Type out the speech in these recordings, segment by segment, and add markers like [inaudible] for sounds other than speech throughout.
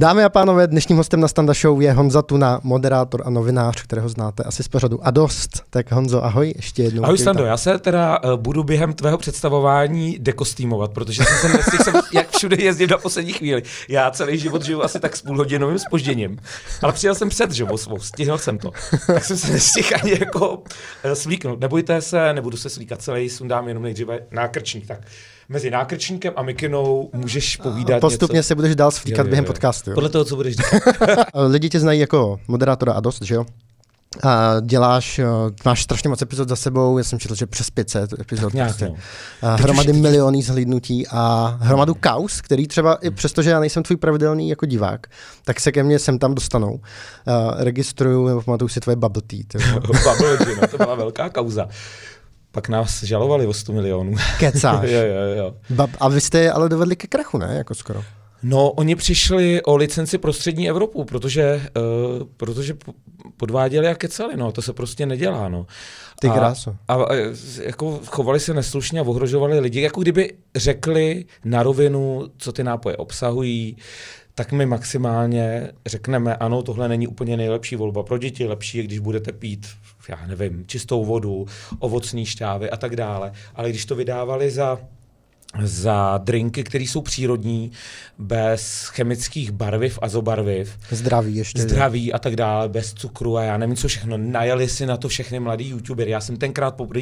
Dámy a pánové, dnešním hostem na Standa Show je Honza Tuna, moderátor a novinář, kterého znáte asi z pořadu a dost. Tak Honzo, ahoj, ještě jednou. Ahoj Stando, já se teda uh, budu během tvého představování dekostýmovat, protože jsem se jsem, [laughs] jak všude jezdím na poslední chvíli. Já celý život žiju asi tak s půlhodinovým spožděním, ale přijel jsem před svou, stihl jsem to. Tak jsem se nestihl ani jako uh, eh, svlíknout. Nebojte se, nebudu se svíkat celý, sundám jenom nejdříve nákrčník. Tak mezi nákrčníkem a mikinou můžeš povídat Postupně něco. se budeš dál svlíkat během podcastu. Jo. Podle toho, co budeš dělat. [laughs] Lidi tě znají jako moderátora a dost, že jo? A děláš, eh, máš strašně moc epizod za sebou, já jsem četl, že přes 500 epizod. Nějak, prostě. No. a hromady teď... milionů zhlídnutí a hromadu no. kaus, který třeba i přesto, že já nejsem tvůj pravidelný jako divák, tak se ke mně sem tam dostanou. A eh, registruju, nebo pamatuju si tvoje bubble tea. [laughs] bubble tea, no, to byla velká kauza. Pak nás žalovali o 100 milionů. Kecáš. [laughs] jo, jo, jo. a vy jste je ale dovedli ke krachu, ne? Jako skoro. No, oni přišli o licenci pro střední Evropu, protože, uh, protože podváděli a kecali, no, to se prostě nedělá, no. Ty a, krásu. A, a jako chovali se neslušně a ohrožovali lidi, jako kdyby řekli na rovinu, co ty nápoje obsahují, tak my maximálně řekneme, ano, tohle není úplně nejlepší volba pro děti, lepší je, když budete pít já nevím, čistou vodu, ovocné šťávy a tak dále. Ale když to vydávali za za drinky, které jsou přírodní, bez chemických barviv, azobarviv. Zdraví ještě. Zdraví a tak dále, bez cukru a já nevím co všechno. Najeli si na to všechny mladí youtubery. Já jsem tenkrát poprvé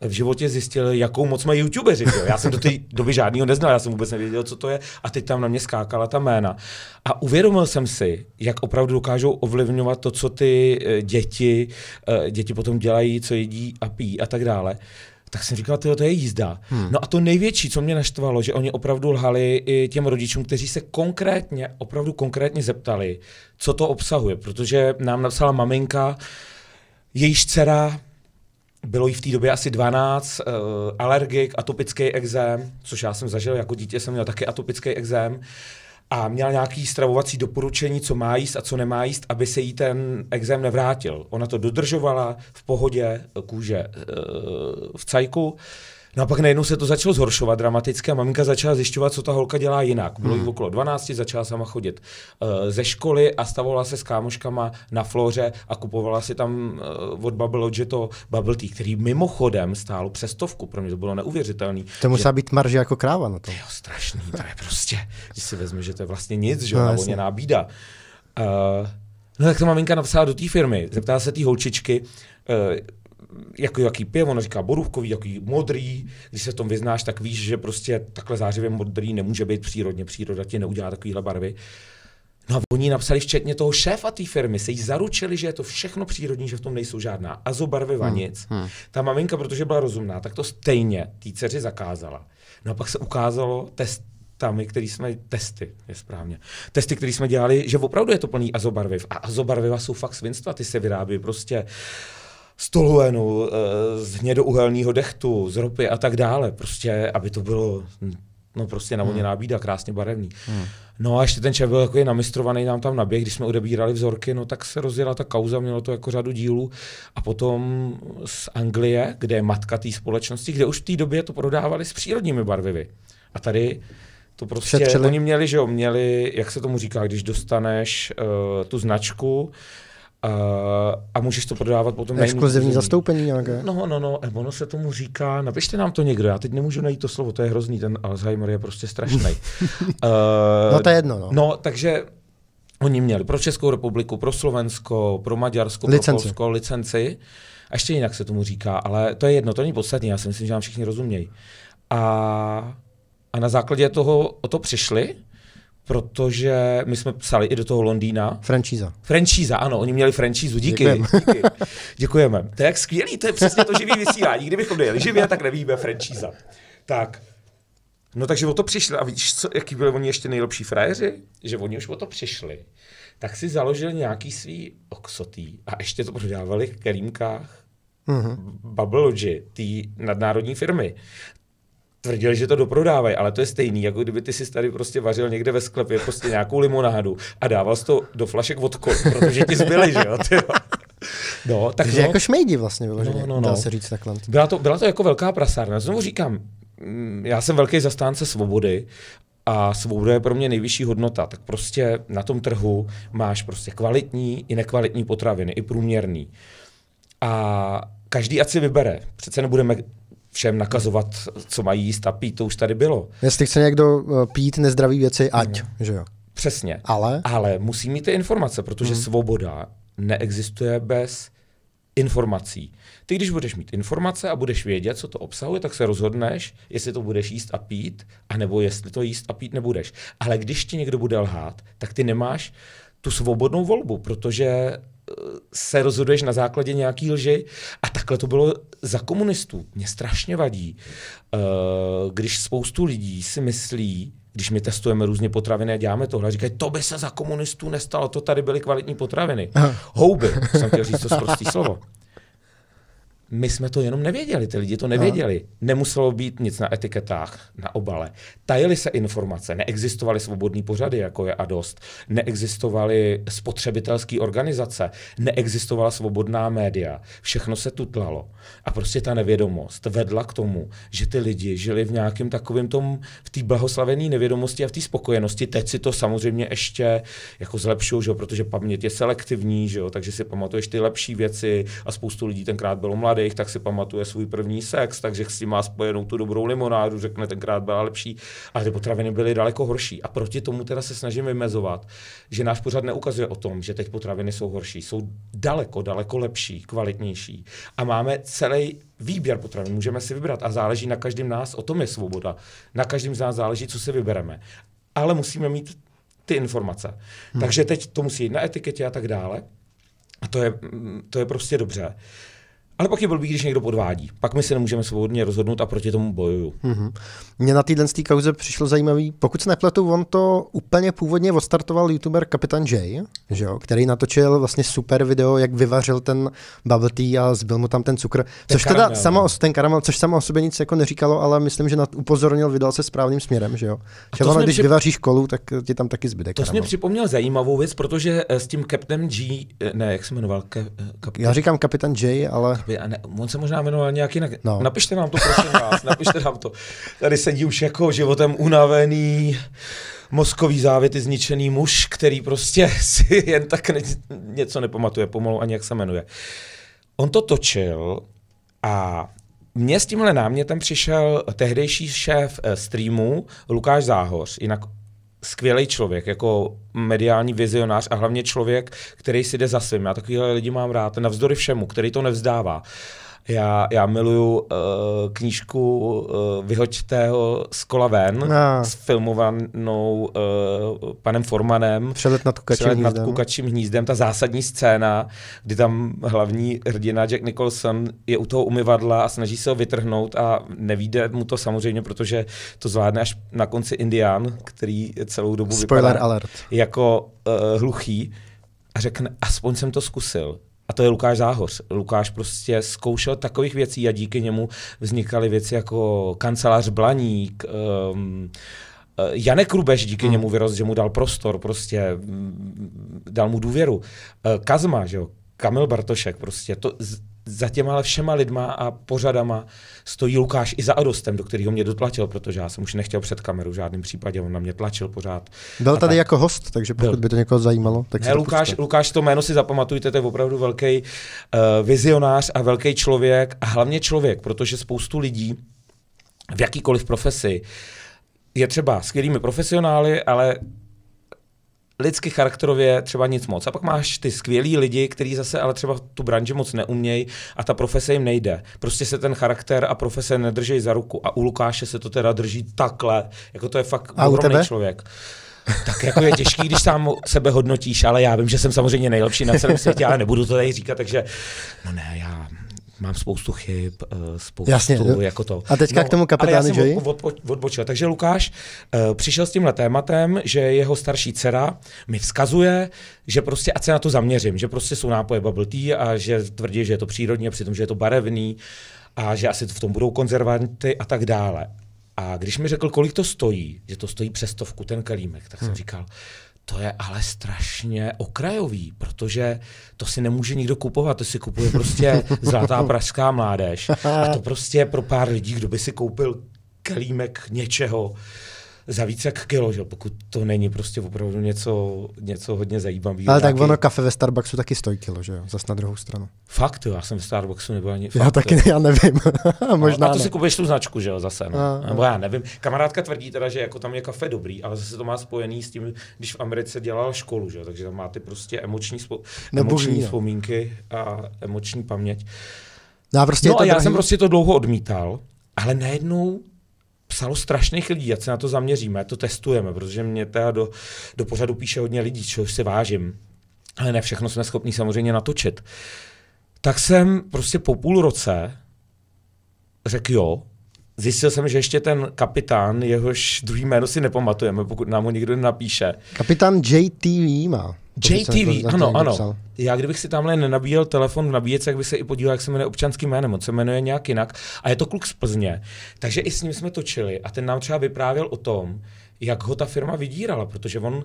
v životě zjistil, jakou moc mají youtubeři. Já jsem do té doby žádného neznal, já jsem vůbec nevěděl, co to je. A teď tam na mě skákala ta jména. A uvědomil jsem si, jak opravdu dokážou ovlivňovat to, co ty eh, děti, eh, děti potom dělají, co jedí a pí a tak dále tak jsem říkal, to je jízda. Hmm. No a to největší, co mě naštvalo, že oni opravdu lhali i těm rodičům, kteří se konkrétně, opravdu konkrétně zeptali, co to obsahuje, protože nám napsala maminka, jejíž dcera bylo jí v té době asi 12, uh, eh, alergik, atopický exém, což já jsem zažil jako dítě, jsem měl taky atopický exém a měla nějaký stravovací doporučení, co má jíst a co nemá jíst, aby se jí ten exém nevrátil. Ona to dodržovala v pohodě eh, kůže eh, v cajku. No a pak najednou se to začalo zhoršovat dramaticky a maminka začala zjišťovat, co ta holka dělá jinak. Bylo hmm. jí okolo 12, začala sama chodit uh, ze školy a stavovala se s kámoškama na floře a kupovala si tam uh, od Bubble Lodge to Bubble Tea, který mimochodem stálo přestovku. Pro mě to bylo neuvěřitelné. To musela že... být marže jako kráva na to. Jo, strašný, to je prostě, když si vezme, že to je vlastně nic, že no, navoněná bída. Uh, eh, no tak to maminka napsala do té firmy, zeptala se té holčičky, uh, jako jaký pivo, ona říká borůvkový, jaký modrý, když se v tom vyznáš, tak víš, že prostě takhle zářivě modrý nemůže být přírodně, příroda ti neudělá takovýhle barvy. No a oni napsali včetně toho šéfa té firmy, se jí zaručili, že je to všechno přírodní, že v tom nejsou žádná azobarviva, hmm. nic. Hmm. Ta maminka, protože byla rozumná, tak to stejně té dceři zakázala. No a pak se ukázalo test, tam, který jsme, testy, je správně, testy, které jsme dělali, že opravdu je to plný azobarviv. A azobarviva jsou fakt svinstva, ty se vyrábí prostě uh, z toluenu, eh, z hnědouhelného dechtu, z ropy a tak dále. Prostě, aby to bylo no prostě navoněná hmm. bída, krásně barevný. Hmm. No a ještě ten čaj byl jako je namistrovaný nám tam naběh, když jsme odebírali vzorky, no tak se rozjela ta kauza, mělo to jako řadu dílů. A potom z Anglie, kde je matka té společnosti, kde už v té době to prodávali s přírodními barvivy. A tady to prostě, Šetřili. oni měli, že jo, měli, jak se tomu říká, když dostaneš uh, tu značku, Uh, a můžeš to prodávat potom Exkluzivní zastoupení nějaké? No, no, no, eh, ono se tomu říká, napište nám to někdo, já teď nemůžu najít to slovo, to je hrozný, ten Alzheimer je prostě strašný. uh, [laughs] no to je jedno, no. No, takže oni měli pro Českou republiku, pro Slovensko, pro Maďarsko, licenci. pro Polsko licenci. A ještě jinak se tomu říká, ale to je jedno, to není podstatné, já si myslím, že nám všichni rozumějí. A, a na základě toho o to přišli, protože my jsme psali i do toho Londýna. Franšíza. Franšíza, ano, oni měli franšízu, díky. Děkujeme. díky. Děkujeme. To je jak skvělý, to je přesně to živý vysílání. Kdybychom nejeli živě, tak nevíme franšíza. Tak. No takže o to přišli a víš, co, jaký byli oni ještě nejlepší frajeři? Že oni už o to přišli. Tak si založili nějaký svý oxotý a ještě to prodávali v kerímkách mm-hmm. Bubble Logi, té nadnárodní firmy tvrdili, že to doprodávají, ale to je stejný, jako kdyby ty si tady prostě vařil někde ve sklepě prostě nějakou limonádu a dával to do flašek vodku, protože ti zbyly, že jo, tyjo. No, tak no. jako šmejdi vlastně vyloženě, no, no, no. dá se říct takhle. Byla to, byla to jako velká prasárna. Znovu říkám, mm, já jsem velký zastánce svobody a svoboda je pro mě nejvyšší hodnota, tak prostě na tom trhu máš prostě kvalitní i nekvalitní potraviny, i průměrný. A každý ať si vybere. Přece nebudeme všem nakazovat, co mají jíst a pít, to už tady bylo. Jestli chce někdo eh, pít nezdraví věci, ať, no. že jo? Přesně. Ale? Ale musí mít ty informace, protože hmm. svoboda neexistuje bez informací. Ty, když budeš mít informace a budeš vědět, co to obsahuje, tak se rozhodneš, jestli to budeš jíst a pít, anebo jestli to jíst a pít nebudeš. Ale když ti někdo bude lhát, tak ty nemáš tu svobodnou volbu, protože se rozhoduješ na základě nějaký lži. A takhle to bylo za komunistů. Mě strašně vadí, eh, když spoustu lidí si myslí, když my testujeme různě potraviny a děláme tohle, říkají, to by se za komunistů nestalo, to tady byly kvalitní potraviny. Houby, jsem chtěl říct to prostý slovo my jsme to jenom nevěděli, ty lidi to nevěděli. Aha. No. Nemuselo být nic na etiketách, na obale. Tajily se informace, neexistovaly svobodné pořady, jako je a dost, neexistovaly spotřebitelské organizace, neexistovala svobodná média, všechno se tutlalo. A prostě ta nevědomost vedla k tomu, že ty lidi žili v nějakém takovém tom, v té blahoslavené nevědomosti a v té spokojenosti. Teď si to samozřejmě ještě jako zlepšují, že jo, protože paměť je selektivní, že jo, takže si pamatuješ ty lepší věci a spoustu lidí tenkrát bylo mladé mladých, tak si pamatuje svůj první sex, takže s tím má spojenou tu dobrou limonádu, řekne, tenkrát byla lepší, ale ty potraviny byly daleko horší. A proti tomu teda se snažím vymezovat, že náš pořad neukazuje o tom, že teď potraviny jsou horší, jsou daleko, daleko lepší, kvalitnější. A máme celý výběr potravin, můžeme si vybrat a záleží na každém nás, o tom je svoboda. Na každém z nás záleží, co si vybereme. Ale musíme mít ty informace. Hmm. Takže teď to musí jít na etiketě a tak dále. A to je, mm, to je prostě dobře. Uh, ale pak je blbý, když někdo podvádí. Pak my si nemůžeme svobodně rozhodnout a proti tomu bojuju. Mm-hmm. Mně na téhle kauze přišlo zajímavý, pokud se nepletu, on to úplně původně odstartoval youtuber Kapitan J, že jo, který natočil vlastně super video, jak vyvařil ten bubble tea a zbyl mu tam ten cukr. Ten což karamel, teda sama no. ten karamel, což sama o sobě nic jako neříkalo, ale myslím, že nad, upozornil, vydal se správným směrem, že jo. Že ono, když při... vyvaříš kolu, tak ti tam taky zbyde. To karamel. mě připomněl zajímavou věc, protože eh, s tím Captain G, eh, ne, jak se jmenoval? Ke, kapitán. Eh, Já říkám Kapitan J, ale by, a ne, on se možná jmenoval nějak jinak. No. Napište nám to, prosím vás, napište nám to. Tady sedí už jako životem unavený, mozkový závěty zničený muž, který prostě [laughs] si jen tak ne, něco nepamatuje pomalu, ani jak se jmenuje. On to točil a mně s tímhle námětem přišel tehdejší šéf eh, streamu Lukáš Záhoř, jinak skvělý člověk, jako mediální vizionář a hlavně člověk, který si jde za svým. Já takovýhle lidi mám rád, navzdory všemu, který to nevzdává. Uh, já, já miluju uh, knížku uh, Vyhoďte ho z kola ven, no. s filmovanou uh, eh, panem Formanem. Přelet nad kukačím, Přelet nad kukačím hnízdem. Ta zásadní scéna, kdy tam hlavní hrdina Jack Nicholson je u toho umyvadla a snaží se ho vytrhnout a nevíde mu to samozřejmě, protože to zvládne až na konci Indian, který celou dobu Spoiler vypadá alert. jako uh, hluchý a řekne, aspoň jsem to zkusil. A to je Lukáš Záhoř. Lukáš prostě zkoušel takových věcí a díky němu vznikaly věci jako kancelář Blaník, um, Janek Rubeš díky hmm. němu vyrost, že mu dal prostor, prostě dal mu důvěru. Eh, Kazma, že jo, Kamil Bartošek, prostě to za těma všema lidma a pořadama stojí Lukáš i za Adostem, do kterého mě dotlačil, protože já jsem už nechtěl před kamerou v žádném případě, on na mě tlačil pořád. Byl tady tak. jako host, takže pokud Byl. by to někoho zajímalo, tak ne, si Lukáš, Lukáš, to jméno si zapamatujte, to je opravdu velký uh, vizionář a velký člověk a hlavně člověk, protože spoustu lidí v jakýkoliv profesi je třeba skvělými profesionály, ale lidsky charakterově třeba nic moc. A pak máš ty skvělí lidi, kteří zase ale třeba tu branži moc neumějí a ta profese jim nejde. Prostě se ten charakter a profese nedrží za ruku. A u Lukáše se to teda drží takhle. Jako to je fakt a ohromný člověk. tak jako je těžký, když sám sebe hodnotíš, ale já vím, že jsem samozřejmě nejlepší na celém světě, ale nebudu to tady říkat, takže no ne, já mám spoustu chyb, eh, spoustu Jasně, jako to. A teďka no, k tomu kapitánu Joey? Od, od, od, odbočil. Takže Lukáš uh, přišel s tímhle tématem, že jeho starší dcera mi vzkazuje, že prostě, ať se na to zaměřím, že prostě jsou nápoje bubble tea a že tvrdí, že je to a přitom, že je to barevný a že asi v tom budou konzervanty a tak dále. A když mi řekl, kolik to stojí, že to stojí přes stovku ten kalímek, tak hmm. jsem hm. říkal, to je ale strašně okrajový, protože to si nemůže nikdo kupovat, to si kupuje prostě [laughs] zlatá pražská mládež. A to [laughs] prostě je pro pár lidí, kdo by si koupil kelímek něčeho za víc jak kilo, že? pokud to není prostě opravdu něco, něco hodně zajímavého. Ale nějaký... tak ono kafe ve Starbucksu taky stojí kilo, že jo? Zas na druhou stranu. Fakt jo, já jsem v Starbucksu nebyl ani... Fakt, já taky ne, já nevím. [laughs] No, Možná no, to ne. si kupuješ tu značku, že jo, zase. No. A, Nebo já nevím. Kamarádka tvrdí teda, že jako tam je kafe dobrý, ale zase to má spojený s tím, když v Americe dělal školu, že jo? takže tam má ty prostě emoční, spo... emoční no. vzpomínky a emoční paměť. No, a, prostě no a já drahý... jsem prostě to dlouho odmítal, ale najednou psalo strašných lidí, ať se na to zaměříme, to testujeme, protože mě teda do, do pořadu píše hodně lidí, co si vážím. Ale ne všechno jsme schopni samozřejmě natočit. Tak jsem prostě po půl roce řekl jo, Zjistil jsem, že ještě ten kapitán, jehož druhý jméno si nepamatujeme, pokud nám ho někdo napíše. Kapitán JTV má. JTV, ano, ano. Napsal. Já kdybych si tamhle nenabíjel telefon v nabíjece, jak by se i podíval, jak se jmenuje občanský jménem, on se jmenuje nějak jinak. A je to kluk z Plzně. Takže i s ním jsme točili a ten nám třeba vyprávěl o tom, jak ho ta firma vydírala, protože on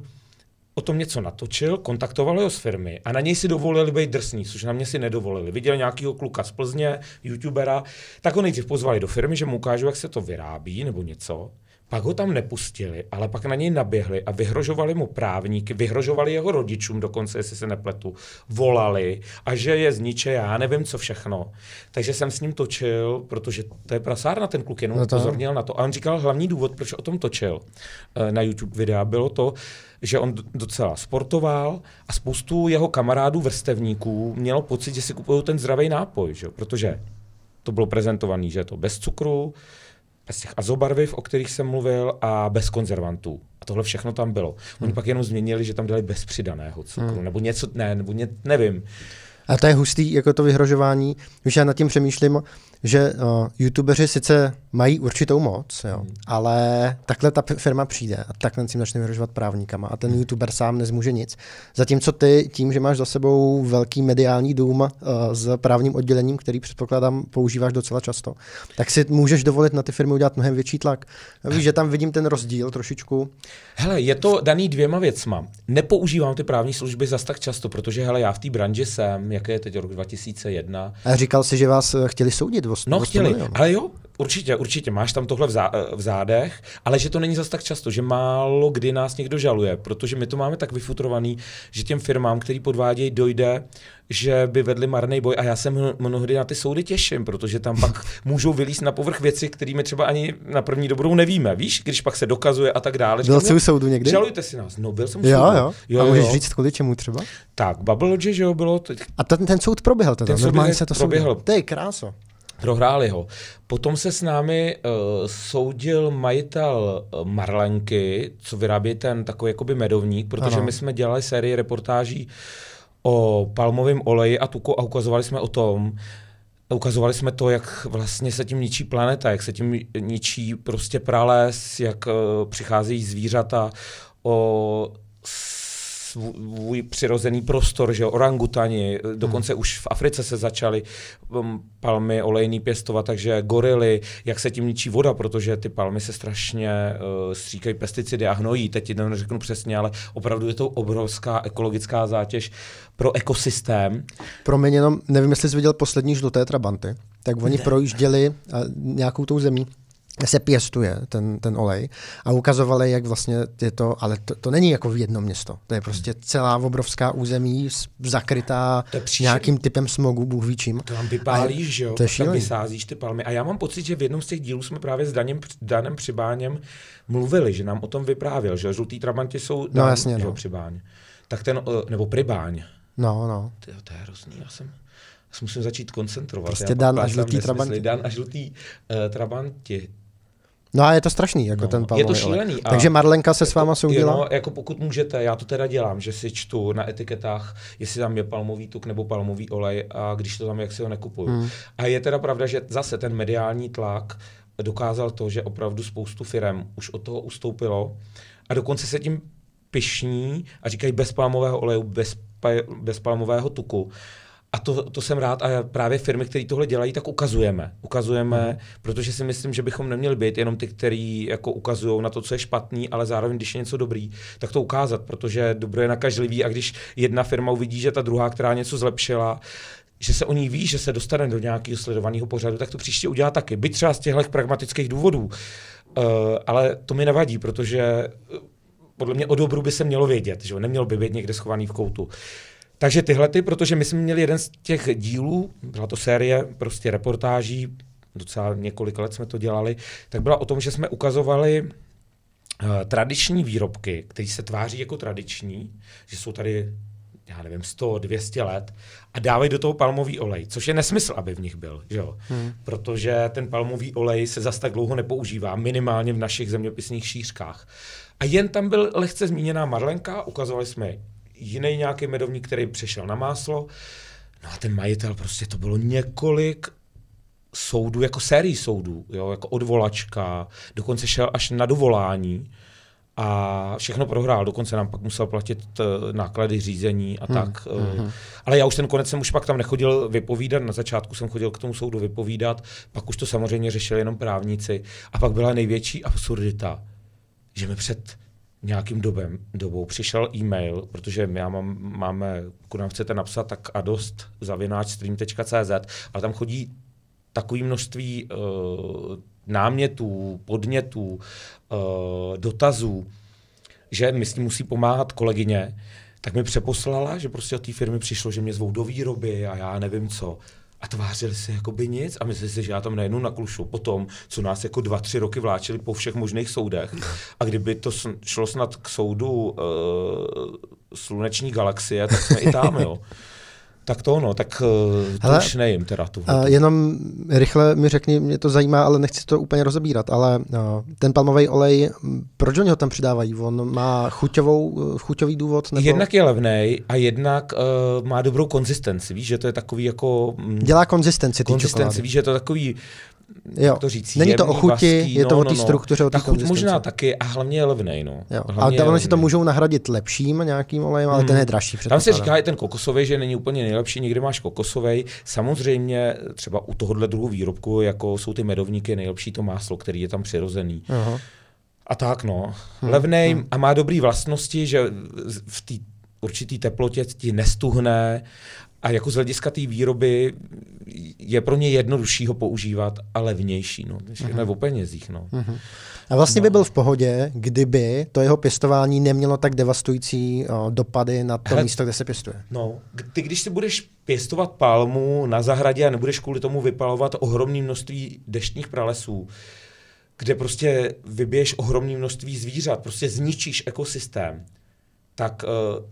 o tom něco natočil, kontaktoval ho z firmy a na něj si dovolili být drsný, což na mě si nedovolili. Viděl nějakého kluka z Plzně, youtubera, tak ho nejdřív pozvali do firmy, že mu ukážu, jak se to vyrábí nebo něco. Pak ho tam nepustili, ale pak na něj naběhli a vyhrožovali mu právníky, vyhrožovali jeho rodičům dokonce, jestli se nepletu, volali a že je zniče, já nevím co všechno. Takže jsem s ním točil, protože to je prasárna, ten kluk jenom no upozornil na to. A on říkal hlavní důvod, proč o tom točil eh, na YouTube videa, bylo to, že on docela sportoval a spoustu jeho kamarádů vrstevníků mělo pocit, že si kupují ten zdravý nápoj, že? protože to bylo prezentovaný, že je to bez cukru, z těch azobarviv, o kterých jsem mluvil, a bez konzervantů. A tohle všechno tam bylo. Oni hmm. pak jenom změnili, že tam dali bez přidaného cukru, hmm. nebo něco, ne, nebo ně, nevím. A to je hustý, jako to vyhrožování. Už já nad tím přemýšlím, že uh, youtubeři sice mají určitou moc, jo. Mm. ale takhle ta firma přijde a takhle si začne vyrožovat právníkama a ten hmm. youtuber sám nezmůže nic. Zatímco ty tím, že máš za sebou velký mediální dům uh, s právním oddělením, který předpokládám používáš docela často, tak si můžeš dovolit na ty firmy udělat mnohem větší tlak. No, víš, že tam vidím ten rozdíl trošičku. Hele, je to daný dvěma věcma. Nepoužívám ty právní služby zas tak často, protože hele, já v té branži jsem, jaké je teď rok 2001. A říkal jsi, že vás eh, chtěli soudit? Vlastně, no chtěli, ale jo, Určitě, určitě, máš tam tohle v, zá, eh, v zádech, ale že to není zas tak často, že málo kdy nás někdo žaluje, protože my to máme tak vyfutrovaný, že těm firmám, který podvádějí, dojde, že by vedli marný boj a já se mnohdy na ty soudy těším, protože tam pak [laughs] můžou vylíst na povrch věci, kterými třeba ani na první dobrou nevíme, víš, když pak se dokazuje a tak dále. Byl jsi u soudu někdy? Žalujte si nás, no byl jsem u jo, Jo, jo. A můžeš jo. říct kvůli čemu třeba? Tak, Bubble Lodge, že jo, bylo... Teď... A ten, ten soud proběhl teda, ten normálně se to proběhl. To je kráso prohráli ho. Potom se s námi uh, soudil majitel eh, Marlenky, co vyrábí ten takový jakoby medovník, protože ano. my jsme dělali sérii reportáží o palmovém oleji a tuku a ukazovali jsme o tom, ukazovali jsme to, jak vlastně se tím ničí planeta, jak se tím ničí prostě prales, jak uh, přicházejí zvířata, o svůj přirozený prostor, že orangutani, dokonce hmm. už v Africe se začaly um, palmy olejný pěstovat, takže gorily, jak se tím ničí voda, protože ty palmy se strašně uh, stříkají pesticidy a hnojí, teď ti neřeknu přesně, ale opravdu je to obrovská ekologická zátěž pro ekosystém. Promiň, jenom nevím, jestli jsi viděl poslední žluté trabanty, tak oni ne. projížděli eh, nějakou tou zemí se pěstuje ten, ten olej a ukazovali, jak vlastně je to, ale to, to není jako v jedno město, to je prostě hmm. celá obrovská území zakrytá příště, nějakým typem smogu, bůh ví čím. To tam vypálíš, a, že jo, to tam vysázíš ty palmy. A já mám pocit, že v jednom z těch dílů jsme právě s Daněm, Danem Přibáněm mluvili, že nám o tom vyprávěl, že žlutý trabanti jsou Dan, no, jasně, že no. Přibáň. Tak ten, eh, nebo Přibáň. No, no. Tyjo, to je hrozný, já jsem já musím začít koncentrovat. Prostě Dan a žlutý trabanti. Dan a žlutý eh, trabanti. No a je to strašný, jako no, ten palmový Je to šílený. Olej. Takže Marlenka se s váma no, soudila? Jenom, jako pokud můžete, já to teda dělám, že si čtu na etiketách, jestli tam je palmový tuk nebo palmový olej a když to tam, jak si ho nekupuju. Hmm. A je teda pravda, že zase ten mediální tlak dokázal to, že opravdu spoustu firem už od toho ustoupilo a dokonce se tím pišní a říkají bez palmového oleju, bez, bez palmového tuku. A to, to jsem rád a právě firmy, které tohle dělají, tak ukazujeme. Ukazujeme, hmm. protože si myslím, že bychom neměli být jenom ty, který jako ukazují na to, co je špatný, ale zároveň, když je něco dobrý, tak to ukázat, protože dobro je nakažlivý a když jedna firma uvidí, že ta druhá, která něco zlepšila, že se o ní ví, že se dostane do nějakého sledovaného pořadu, tak to příště udělá taky. Byť třeba z těchto pragmatických důvodů. Uh, ale to mi nevadí, protože eh, podle mě o dobru by se mělo vědět, že nemělo by být někde schovaný v koutu. Takže tyhle, ty, protože my jsme měli jeden z těch dílů, byla to série prostě reportáží, docela několik let jsme to dělali, tak byla o tom, že jsme ukazovali uh, tradiční výrobky, které se tváří jako tradiční, že jsou tady já nevím, 100, 200 let a dávají do toho palmový olej, což je nesmysl, aby v nich byl, že jo? Hmm. Protože ten palmový olej se zas tak dlouho nepoužívá, minimálně v našich zeměpisných šířkách. A jen tam byl lehce zmíněná Marlenka, ukazovali jsme jiný nějaký medovník, který přešel na máslo. No a ten majitel, prostě to bylo několik soudů, jako sérií soudů, jo, jako odvolačka, dokonce šel až na dovolání a všechno prohrál, dokonce nám pak musel platit eh, náklady řízení a hmm. tak. Eh, hmm. Ale já už ten konec jsem už pak tam nechodil vypovídat, na začátku jsem chodil k tomu soudu vypovídat, pak už to samozřejmě řešili jenom právníci a pak byla největší absurdita, že mi před nějakým dobem, dobou přišel e-mail, protože já mám, máme, pokud nám chcete napsat, tak a dost zavináč stream.cz, ale tam chodí takové množství uh, námětů, podnětů, uh, dotazů, že my s tím musí pomáhat kolegyně, tak mi přeposlala, že prostě od té firmy přišlo, že mě zvou do výroby a já nevím co a tvářili se jako by nic a mysleli si, že já tam najednou naklušu. tom, co nás jako dva, tři roky vláčeli po všech možných soudech a kdyby to šlo snad k soudu uh, sluneční galaxie, tak jsme i tam, jo. [laughs] tak to ono, tak uh, Hele, to už nejím teda. Tu, uh, jenom rychle mi řekni, mě to zajímá, ale nechci to úplně rozebírat, ale uh, ten palmový olej, hm, proč oni ho tam přidávají? On má chuťovou, chuťový důvod? Nebo... Jednak je levný a jednak uh, má dobrou konzistenci, víš, že to je takový jako... Hm, Dělá konzistenci ty Konzistenci, čokolády. víš, že to je takový jo. to říct. Není to o chuti, vaský, je to no, no, no. o té no, struktuře, no. o té Ta možná taky a hlavně je levnej. No. A Hlavně a oni si to můžou nahradit lepším nějakým olejem, ale hmm. ten je mhm. dražší. Tam se říká i ten kokosový, že není úplně nejlepší, někdy máš kokosový. Samozřejmě třeba u tohohle druhu výrobku, jako jsou ty medovníky, nejlepší to máslo, který je tam přirozený. A tak no. Hmm. Levnej hmm. a má dobré vlastnosti, že v té určitý teplotě ti nestuhne a jako z hlediska té výroby je pro mě jednodušší ho používat a levnější, no, když uh-huh. Mhm. je o penězích. No. Uh-huh. A vlastně no. by byl v pohodě, kdyby to jeho pěstování nemělo tak devastující o, dopady na to Hele, místo, kde se pěstuje. No, ty když si budeš pěstovat palmu na zahradě a nebudeš kvůli tomu vypalovat ohromné množství deštních pralesů, kde prostě vybiješ ohromné množství zvířat, prostě zničíš ekosystém, tak uh,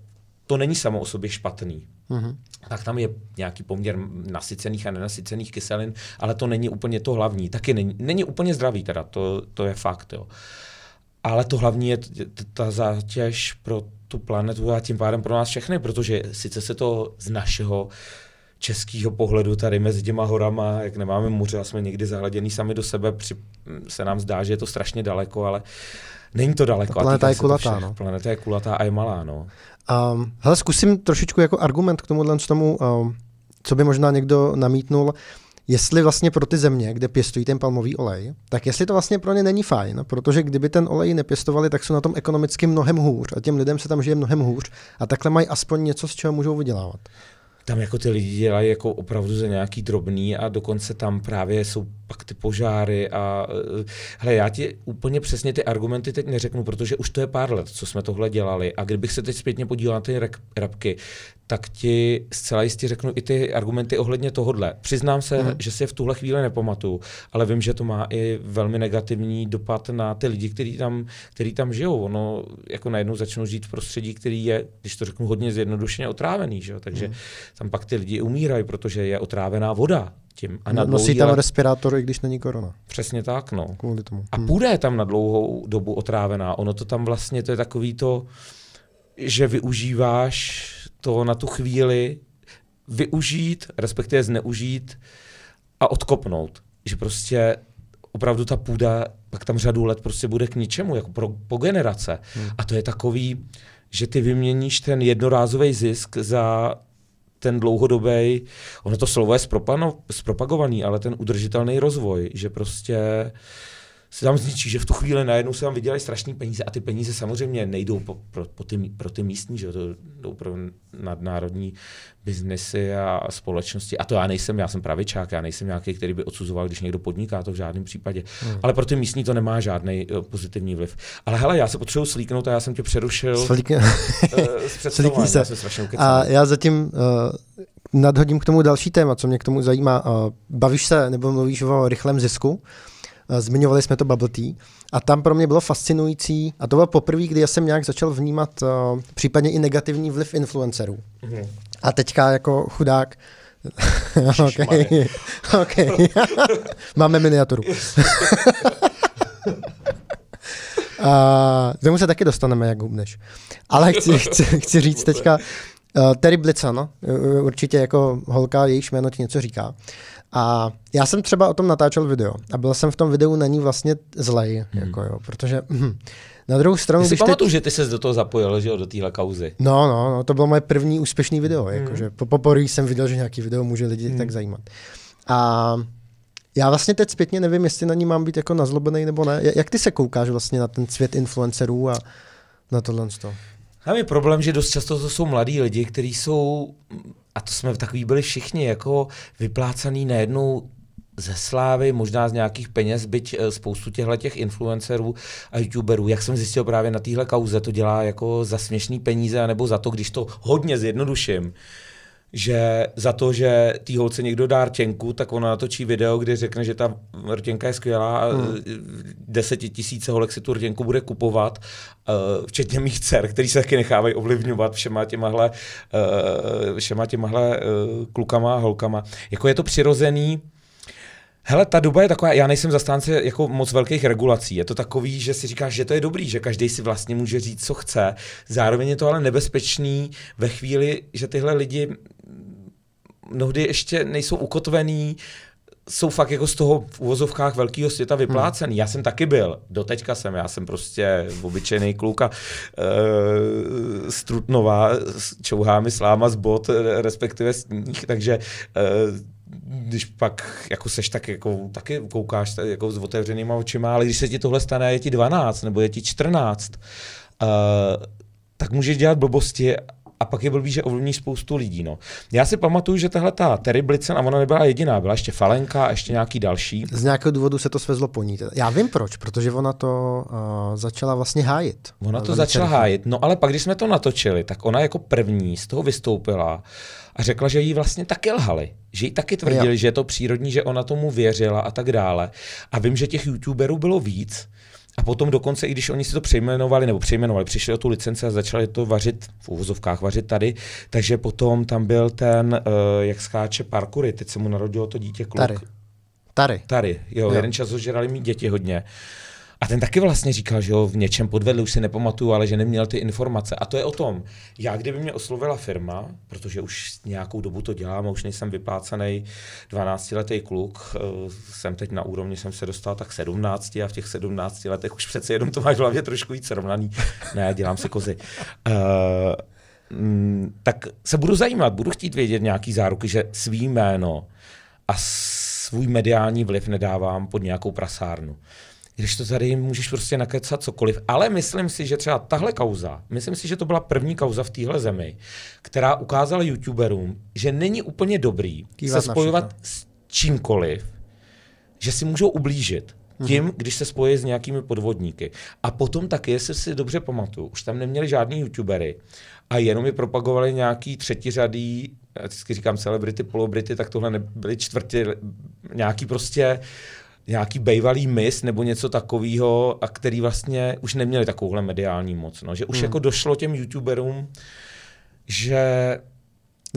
to není samo o sobě špatný mm-hmm. tak tam je nějaký poměr nasycených a nenasycených kyselin, ale to není úplně to hlavní. Taky není, není úplně zdravý teda, to, to je fakt. Jo. Ale to hlavní je ta zátěž pro tu planetu a tím pádem pro nás všechny, protože sice se to z našeho českého pohledu tady mezi těma horama, jak nemáme moře a jsme někdy zahleděni sami do sebe, při, se nám zdá, že je to strašně daleko, ale uh, Není to daleko. Ta planeta je kulatá. No. Planeta je kulatá a je malá. No. Um, hele, zkusím trošičku jako argument k tomu, um, co by možná někdo namítnul jestli vlastně pro ty země, kde pěstují ten palmový olej, tak jestli to vlastně pro ně není fajn, protože kdyby ten olej nepěstovali, tak jsou na tom ekonomicky mnohem hůř a těm lidem se tam žije mnohem hůř a takhle mají aspoň něco, z čeho můžou vydělávat tam jako ty lidi dělají jako opravdu za nějaký drobný a dokonce tam právě jsou pak ty požáry a eh, hele, já ti úplně přesně ty argumenty teď neřeknu, protože už to je pár let, co jsme tohle dělali a kdybych se teď zpětně podíval na ty rapky, tak ti zcela jistě řeknu i ty argumenty ohledně tohohle. Přiznám se, hmm. že si je v tuhle chvíli nepamatuju, ale vím, že to má i velmi negativní dopad na ty lidi, kteří tam, který tam žijou. Ono jako najednou začnou žít v prostředí, který je, když to řeknu hodně zjednodušeně, otrávený. Že? Takže hmm tam pak ty lidi umírají, protože je otrávená voda tím. A na Nosí tam let... respirátor, i když není korona. Přesně tak, no. Kvůli tomu. A hmm. půjde tam na dlouhou dobu otrávená. Ono to tam vlastně, to je takový to, že využíváš to na tu chvíli využít, respektive zneužít a odkopnout. Že prostě opravdu ta půda pak tam řadu let prostě bude k ničemu, jako pro, po generace. Hmm. A to je takový, že ty vyměníš ten jednorázový zisk za ten dlouhodobý, ono to slovo je zpropano, zpropagovaný, ale ten udržitelný rozvoj, že prostě se tam zničí, že v tu chvíli najednou se tam vydělají strašné peníze a ty peníze samozřejmě nejdou po, pro, po ty, pro ty místní, že to jdou pro nadnárodní biznesy a společnosti. A to já nejsem, já jsem pravičák, já nejsem nějaký, který by odsuzoval, když někdo podniká, to v žádném případě. Hmm. Ale pro ty místní to nemá žádný eh, pozitivní vliv. Ale hele, já se potřebuji slíknout a já jsem tě přerušil. [laughs] Slíkně. uh, eh, [laughs] se. Já, a já zatím uh, nadhodím k tomu další téma, co mě k tomu zajímá. bavíš se nebo mluvíš o rychlém zisku? Eh, zmiňovali jsme to bubble tea, a tam pro mě bylo fascinující, a to bylo poprvé, kdy já jsem nějak začal vnímat uh, případně i negativní vliv influencerů. Mm-hmm. A teďka jako chudák, [laughs] [laughs] okay. okay. [laughs] Máme miniaturu. A uh, tomu se taky dostaneme, jak hubneš. Ale chci, chci, chci říct teďka, uh, Terry no určitě jako holka, jejíž jméno ti něco říká, a já jsem třeba o tom natáčel video a byl jsem v tom videu na ní vlastně zlej, hmm. jako jo, protože hm, na druhou stranu... Já si pamatuju, teď... že ty se do toho zapojil, že jo, do téhle kauzy. No, no, no, to bylo moje první úspěšný video, hmm. jakože po, poprvé jsem viděl, že nějaký video může lidi hmm. tak zajímat. A já vlastně teď zpětně nevím, jestli na ní mám být jako nazlobený nebo ne. Jak ty se koukáš vlastně na ten svět influencerů a na tohle? Tam je problém, že dost často to jsou mladí lidi, kteří jsou a to jsme takový byli všichni, jako vyplácaný najednou ze slávy, možná z nějakých peněz, byť eh, spoustu těchto těch influencerů a youtuberů, jak jsem zjistil právě na téhle kauze, to dělá jako za směšný peníze, nebo za to, když to hodně zjednoduším, že za to, že tý holce někdo dá rtěnku, tak ona natočí video, kde řekne, že ta rtěnka je skvělá a hmm. desetitisíce holek si tu rtěnku bude kupovat, eh, včetně mých dcer, který se taky nechávají ovlivňovat všema těmahle, eh, všema těmahle eh, klukama a holkama. Jako je to přirozený, Hele, ta doba je taková, já nejsem zastánce jako moc velkých regulací. Je to takový, že si říkáš, že to je dobrý, že každý si vlastně může říct, co chce. Zároveň je to ale nebezpečný ve chvíli, že tyhle lidi mnohdy ještě nejsou ukotvený, jsou fakt jako z toho v uvozovkách velkého světa vyplácený. Hmm. Já jsem taky byl, doteďka jsem, já jsem prostě obyčejný a e, strutnová, čouhá mi sláma z bot, e, respektive nich. takže e, když pak jako seš tak jako, taky koukáš tak jako s otevřenýma očima, ale když se ti tohle stane, je ti 12 nebo je ti 14, e, tak můžeš dělat blbosti a pak je blbý, že ovlivní spoustu lidí. No. Já si pamatuju, že tahle ta Terry Blitzen, a ona nebyla jediná, byla ještě Falenka a ještě nějaký další. Z nějakého důvodu se to svezlo po ní. Já vím proč, protože ona to uh, začala vlastně hájit. Ona to začala rychle. hájit, no ale pak, když jsme to natočili, tak ona jako první z toho vystoupila a řekla, že jí vlastně taky lhali. Že jí taky tvrdili, jo. že je to přírodní, že ona tomu věřila a tak dále. A vím, že těch youtuberů bylo víc, a potom dokonce, i když oni si to přejmenovali, nebo přejmenovali, přišli o tu licenci a začali to vařit v úvozovkách, vařit tady, takže potom tam byl ten, uh, jak skáče parkury, teď se mu narodilo to dítě kluk. Tady. tady. Tady, jo, jo. jeden čas ho žrali mít děti hodně. A ten taky vlastně říkal, že ho v něčem podvedl, už si nepamatuju, ale že neměl ty informace. A to je o tom, já kdyby mě oslovila firma, protože už nějakou dobu to dělám a už nejsem vyplácený 12-letý kluk, eh, jsem teď na úrovni, jsem se dostal tak 17 a v těch 17 letech už přece jenom to máš v hlavě trošku víc rovnaný. Ne, dělám se kozy. Uh, tak se budu zajímat, budu chtít vědět nějaký záruky, že svý jméno a svůj mediální vliv nedávám pod nějakou prasárnu když to tady můžeš prostě nakecat cokoliv. Ale myslím si, že třeba tahle kauza, myslím si, že to byla první kauza v téhle zemi, která ukázala youtuberům, že není úplně dobrý Kývat se spojovat s čímkoliv, že si můžou ublížit mhm. tím, mm-hmm. když se spojí s nějakými podvodníky. A potom taky, jestli si dobře pamatuju, už tam neměli žádný youtubery a jenom je propagovali nějaký řadý, já vždycky říkám celebrity, polobrity, tak tohle nebyly čtvrtě, nějaký prostě uh, nějaký bejvalý mis nebo něco takového, a který vlastně už neměli takovouhle mediální moc. No. Že už hmm. jako došlo těm youtuberům, že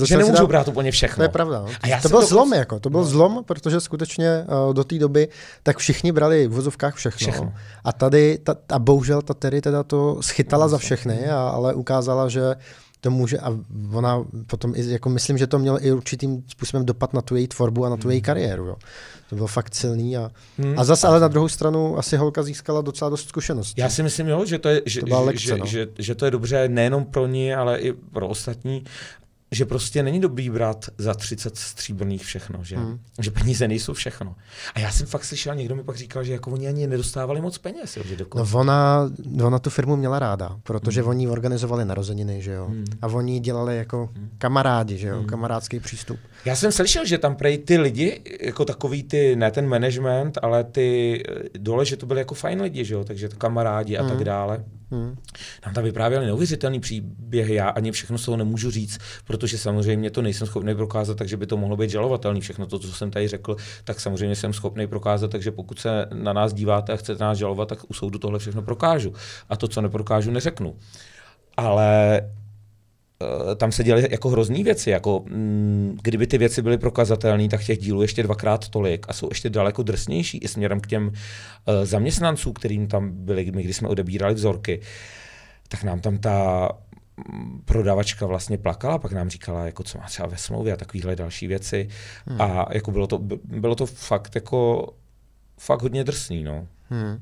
že nemůžou dát, brát úplně všechno. To je pravda. No. A já to byl to zlom, jako, to byl no. zlom, protože skutečně uh, do té doby tak všichni brali v vozovkách všechno. všechno. A tady, ta, a bohužel ta tedy teda to schytala no, za všechny, a, ale ukázala, že to může a ona potom, jako myslím, že to mělo i určitým způsobem dopad na tu její tvorbu a na tu její hmm. kariéru. Jo. To bylo fakt silný a, hmm. a zase ale na druhou stranu asi holka získala docela dost zkušeností. Já si myslím, jo, že to je, že, to lekce, že, no. že, že, že to je dobře nejenom pro ní, ale i pro ostatní že prostě není dobrý brát za 30 stříbrných všechno, že, hmm. že peníze nejsou všechno. A já jsem fakt slyšel, někdo mi pak říkal, že jako oni ani nedostávali moc peněz. Jo, že No ona, ona tu firmu měla ráda, protože hmm. oni organizovali narozeniny, že jo. Hmm. A oni dělali jako hmm. kamarádi, že jo, hmm. kamarádský přístup. Já jsem slyšel, že tam prej ty lidi, jako takový ty, ne ten management, ale ty eh, dole, že to byly jako fajn lidi, že jo, takže to kamarádi a hmm. tak dále. Hmm. Nám tam vyprávěli neuvěřitelné příběhy, já ani všechno z toho nemůžu říct, proto protože samozřejmě to nejsem schopný prokázat, takže by to mohlo být žalovatelný. Všechno to, co jsem tady řekl, tak samozřejmě jsem schopný prokázat, takže pokud se na nás díváte a chcete nás žalovat, tak u soudu tohle všechno prokážu. A to, co neprokážu, neřeknu. Ale eh, tam se děly jako hrozný věci, jako mm, kdyby ty věci byly prokazatelné, tak těch dílů ještě dvakrát tolik a jsou ještě daleko drsnější i směrem k těm uh, zaměstnancům, kterým tam byli, my když jsme odebírali vzorky, tak nám tam ta prodavačka vlastně plakala, pak nám říkala, jako co má třeba ve smlouvě a takovéhle další věci. Hmm. A jako bylo to, bylo to fakt jako fakt hodně drsný, no. Hmm.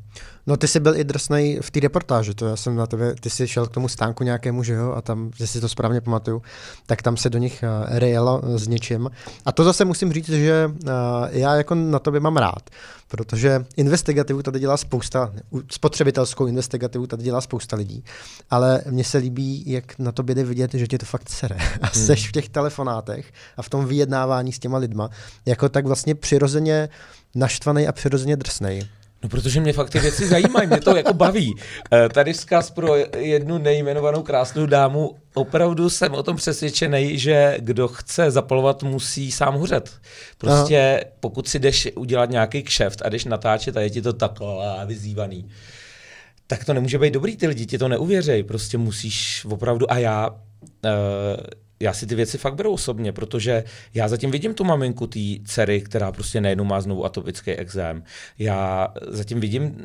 No ty jsi byl i drsný v té reportáži, to já jsem na tebe, ty jsi šel k tomu stánku nějakému, že jo, a tam, že si to správně pamatuju, tak tam se do nich eh, rejelo eh, s něčím. A to zase musím říct, že eh, já jako na tobě mám rád, protože investigativu tady dělá spousta, spotřebitelskou investigativu tady dělá spousta lidí, ale mně se líbí, jak na tobě jde vidět, že tě to fakt sere. [laughs] A hmm. seš v těch telefonátech a v tom vyjednávání s těma lidma, jako tak vlastně přirozeně uh, naštvaný a přirozeně drsnej? No, protože mě fakt ty věci zajímají, mě to jako baví. Eh, tady vzkaz pro jednu nejmenovanou krásnou dámu. Opravdu jsem o tom přesvědčený, že kdo chce zapalovat, musí sám hořet. Prostě Aha. pokud si jdeš udělat nějaký kšeft a jdeš natáčet a je ti to takhle vyzývaný, tak to nemůže být dobrý, ty lidi ti to neuvěřej. Prostě musíš opravdu, a já Uh, já si ty věci fakt beru osobně, protože já zatím vidím tu maminku té dcery, která prostě nejenom má znovu atopický exém. Já zatím vidím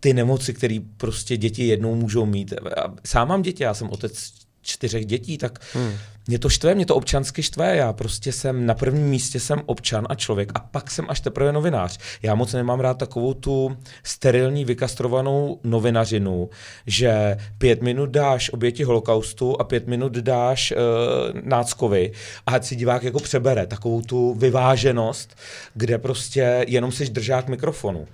ty nemoci, které prostě děti jednou můžou mít. Sám mám děti, já jsem otec čtyřech dětí, tak hmm. mě to štve, mě to občansky štve. Já prostě jsem na prvním místě jsem občan a člověk a pak jsem až teprve novinář. Já moc nemám rád takovou tu sterilní vykastrovanou novinařinu, že pět minut dáš oběti holokaustu a pět minut dáš uh, náckovi a ať si divák jako přebere takovou tu vyváženost, kde prostě jenom seš držák mikrofonu.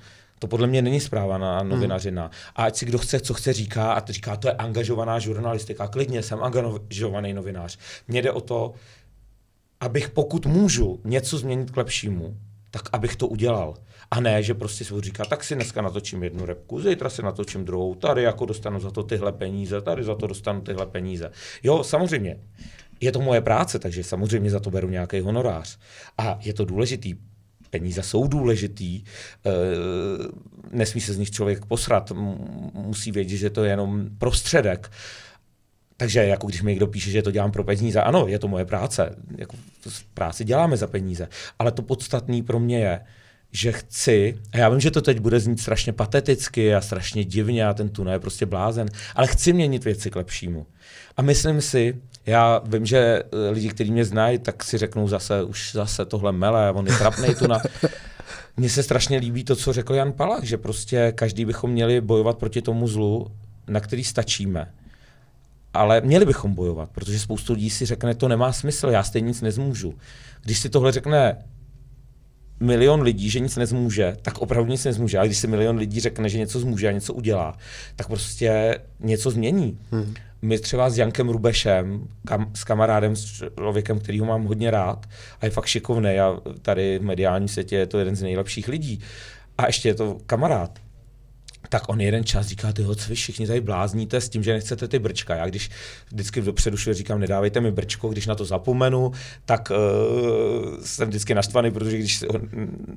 To podle mě není zpráva na hmm. novinařina. Hmm. A ať si kdo chce, co chce, říká, a říká, to je angažovaná žurnalistika. Klidně jsem angažovaný novinář. Mně jde o to, abych pokud můžu něco změnit k lepšímu, tak abych to udělal. A ne, že prostě si říká, tak si dneska natočím jednu repku, zítra si natočím druhou, tady jako dostanu za to tyhle peníze, tady za to dostanu tyhle peníze. Jo, samozřejmě, je to moje práce, takže samozřejmě za to beru nějaký honorář. A je to důležitý, peníze jsou důležitý, eh, nesmí se z nich člověk posrat, musí vědět, že to je jenom prostředek. Takže jako když mi někdo píše, že to dělám pro peníze, ano, je to moje práce, jako práci děláme za peníze, ale to podstatné pro mě je, že chci, a já vím, že to teď bude znít strašně pateticky a strašně divně a ten tunel je prostě blázen, ale chci měnit věci k lepšímu. A myslím si, já vím, že eh, lidi, kteří mě znají, tak si řeknou zase, už zase tohle mele, on je trapnej tu na... [laughs] Mně se strašně líbí to, co řekl Jan Palach, že prostě každý bychom měli bojovat proti tomu zlu, na který stačíme. Ale měli bychom bojovat, protože spoustu lidí si řekne, to nemá smysl, já stejně nic nezmůžu. Když si tohle řekne milion lidí, že nic nezmůže, tak opravdu nic nezmůže. Ale když si milion lidí řekne, že něco zmůže a něco udělá, tak prostě něco změní. Hmm my třeba s Jankem Rubešem, kam, s kamarádem, s člověkem, který ho mám hodně rád a je fakt šikovný a tady v mediální světě je to jeden z nejlepších lidí. A ještě je to kamarád tak on jeden čas říká, ty co vy všichni tady blázníte s tím, že nechcete ty brčka. Já když vždycky dopředu šel, říkám, nedávejte mi brčko, když na to zapomenu, tak uh, jsem vždycky naštvaný, protože když ho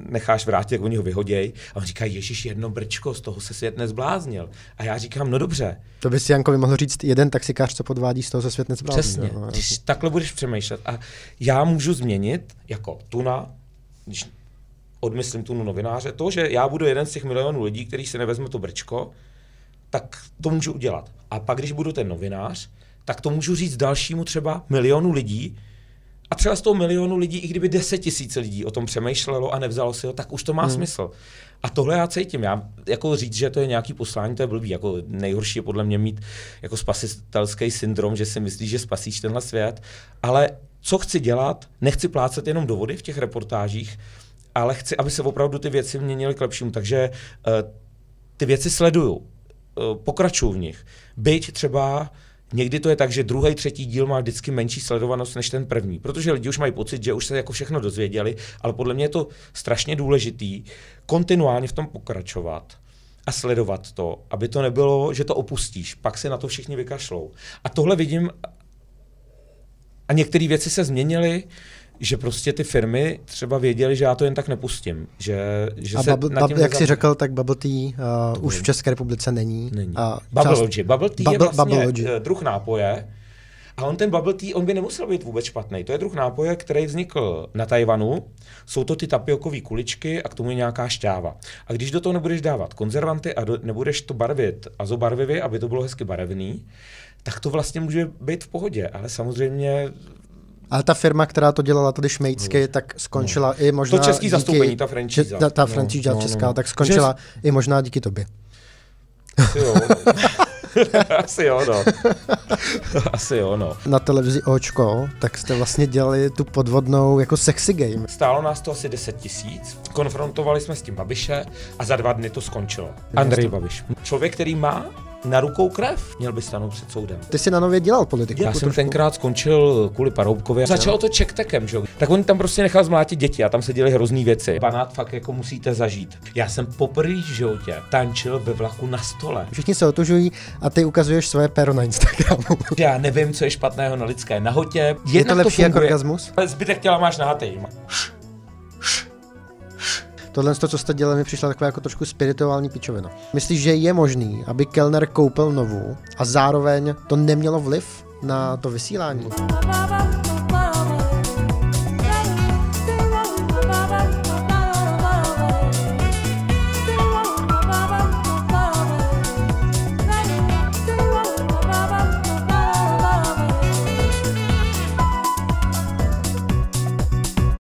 necháš vrátit, tak oni ho vyhoděj. A on říká, Ježíš, jedno brčko, z toho se svět nezbláznil. A já říkám, no dobře. To by si Jankovi mohl říct jeden taxikář, co podvádí, z toho se svět nezbláznil. Přesně, no, když takhle budeš přemýšlet. A já můžu změnit jako tuna, když odmyslím tu novináře, to, že já budu jeden z těch milionů lidí, který si nevezme to brčko, tak to můžu udělat. A pak, když budu ten novinář, tak to můžu říct dalšímu třeba milionu lidí, a třeba z toho milionu lidí, i kdyby deset tisíc lidí o tom přemýšlelo a nevzalo si ho, tak už to má hmm. smysl. A tohle já cítím. Já jako říct, že to je nějaký poslání, to je blbý. Jako nejhorší je podle mě mít jako spasitelský syndrom, že si myslíš, že spasíš tenhle svět. Ale co chci dělat? Nechci plácet jenom do vody v těch reportážích, ale chci, aby se opravdu ty věci měnily k lepšímu. Takže uh, ty věci sleduju, uh, pokračuju v nich. Byť třeba Někdy to je tak, že druhý, třetí díl má vždycky menší sledovanost než ten první, protože lidi už mají pocit, že už se jako všechno dozvěděli, ale podle mě je to strašně důležitý kontinuálně v tom pokračovat a sledovat to, aby to nebylo, že to opustíš, pak se na to všichni vykašlou. A tohle vidím, a některé věci se změnily, že prostě ty firmy třeba věděly, že já to jen tak nepustím. Že, že a se bubble, bubble, jak jsi řekl, tak bubble tea uh, už v České republice není. není. Uh, bubble, část... bubble tea bubble, je vlastně bubble eh, druh nápoje, a on ten bubble tea, on by nemusel být vůbec špatný. To je druh nápoje, který vznikl na Tajvanu. Jsou to ty tapiokové kuličky a k tomu je nějaká šťáva. A když do toho nebudeš dávat konzervanty a do, nebudeš to barvit azobarvivě, aby to bylo hezky barevný, tak to vlastně může být v pohodě. Ale samozřejmě ale ta firma, která to dělala tady šmejcky, no. tak skončila no. i možná... To český díky, zastoupení, ta franšíza. Ta, ta no, franšíza no, česká, no, no. tak skončila Čes... i možná díky tobě. Asi jo, no. [laughs] no. [laughs] Asi jo, no. Na televizi Očko, tak jste vlastně dělali tu podvodnou jako sexy game. Stálo nás to asi 10 tisíc, konfrontovali jsme s tím Babiše a za dva dny to skončilo. Andrej Babiš. Člověk, který má na rukou krev, měl by stanout před soudem. Ty jsi na nově dělal politiku. Já jsem trošku. tenkrát skončil kvůli Paroubkovi. Začalo to čektekem, že? Tak oni tam prostě nechal zmlátit děti a tam se děly hrozné věci. Banát fakt jako musíte zažít. Já jsem poprvé v životě tančil ve vlaku na stole. Všichni se otužují a ty ukazuješ své pero na Instagramu. [laughs] Já nevím, co je špatného na lidské nahotě. Jednak je to lepší to funguje, jako orgasmus? Zbytek těla máš na hatej. Tohle, to, co jste dělali, mi přišla taková jako trošku spirituální pičovina. Myslíš, že je možný, aby Kellner koupil novou a zároveň to nemělo vliv na to vysílání?